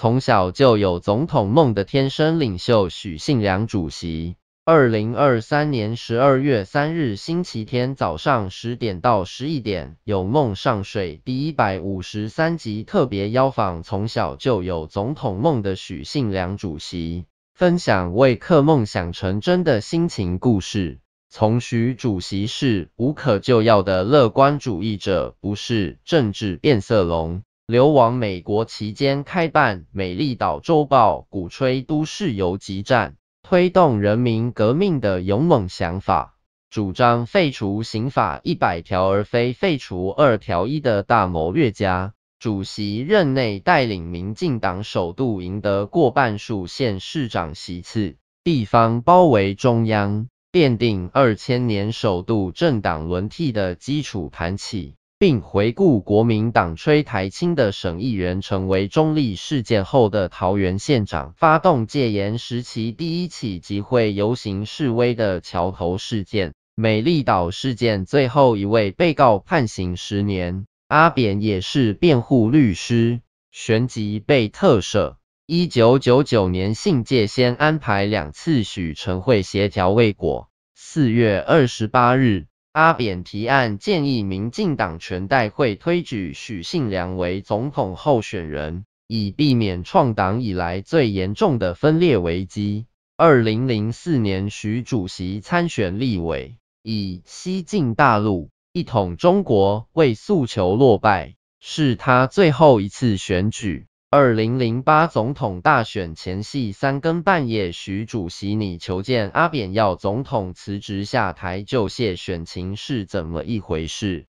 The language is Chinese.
从小就有总统梦的天生领袖许信良主席，二零二三年十二月三日星期天早上十点到十一点，有梦上水第一百五十三集特别邀访，从小就有总统梦的许信良主席分享为客梦想成真的心情故事。从许主席是无可救药的乐观主义者，不是政治变色龙。流亡美国期间开办《美丽岛周报》，鼓吹都市游击战，推动人民革命的勇猛想法，主张废除刑法一百条而非废除二条一的大谋略家。主席任内带领民进党首度赢得过半数县市长席次，地方包围中央，奠定二千年首度政党轮替的基础盘起。并回顾国民党吹台青的省议员成为中立事件后的桃园县长，发动戒严时期第一起集会游行示威的桥头事件、美丽岛事件，最后一位被告判刑十年，阿扁也是辩护律师，旋即被特赦。一九九九年信界先安排两次许承惠协调未果，四月二十八日。阿扁提案建议民进党全代会推举许信良为总统候选人，以避免创党以来最严重的分裂危机。二零零四年，徐主席参选立委，以西进大陆、一统中国为诉求落败，是他最后一次选举。二零零八总统大选前夕，三更半夜，徐主席你求见阿扁要总统辞职下台就谢，选情，是怎么一回事？